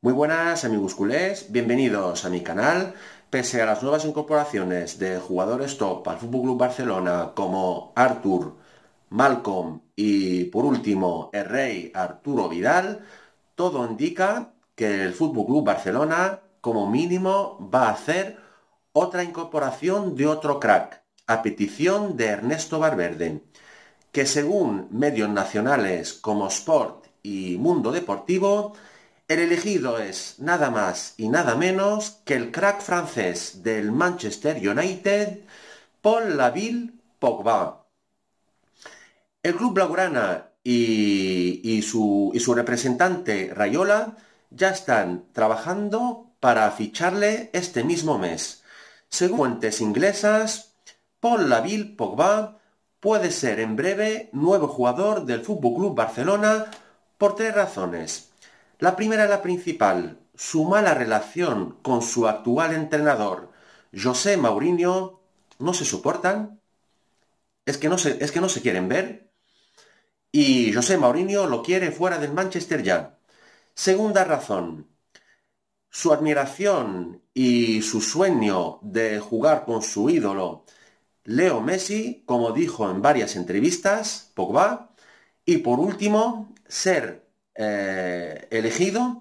Muy buenas amigos culés, bienvenidos a mi canal. Pese a las nuevas incorporaciones de jugadores top al FC Barcelona como Artur, Malcolm y por último el rey Arturo Vidal, todo indica que el FC Barcelona como mínimo va a hacer otra incorporación de otro crack a petición de Ernesto Barberde que según medios nacionales como Sport y Mundo Deportivo el elegido es nada más y nada menos que el crack francés del Manchester United, Paul Laville Pogba. El club blaugrana y, su, y su representante Rayola ya están trabajando para ficharle este mismo mes. Según fuentes inglesas, Paul Laville Pogba puede ser en breve nuevo jugador del FC Barcelona por tres razones. La primera la principal, su mala relación con su actual entrenador, José Mourinho, no se soportan, es que no se, es que no se quieren ver, y José Mourinho lo quiere fuera del Manchester ya. Segunda razón, su admiración y su sueño de jugar con su ídolo, Leo Messi, como dijo en varias entrevistas, Pogba, y por último, ser eh, elegido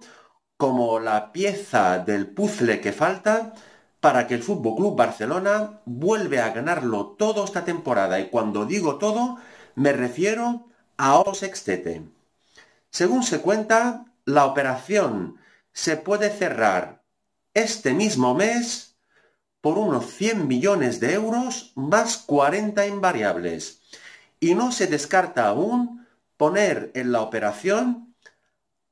como la pieza del puzzle que falta para que el Fútbol Club Barcelona vuelve a ganarlo todo esta temporada. Y cuando digo todo, me refiero a Osextete. Según se cuenta, la operación se puede cerrar este mismo mes por unos 100 millones de euros más 40 invariables. Y no se descarta aún poner en la operación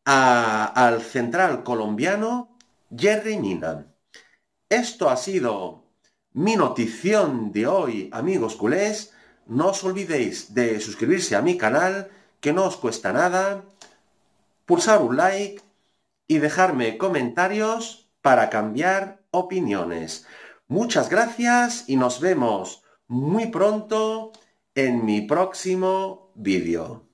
al central colombiano Jerry Nina. Esto ha sido mi notición de hoy, amigos culés. No os olvidéis de suscribirse a mi canal, que no os cuesta nada, pulsar un like y dejarme comentarios para cambiar opiniones. Muchas gracias y nos vemos muy pronto en mi próximo vídeo.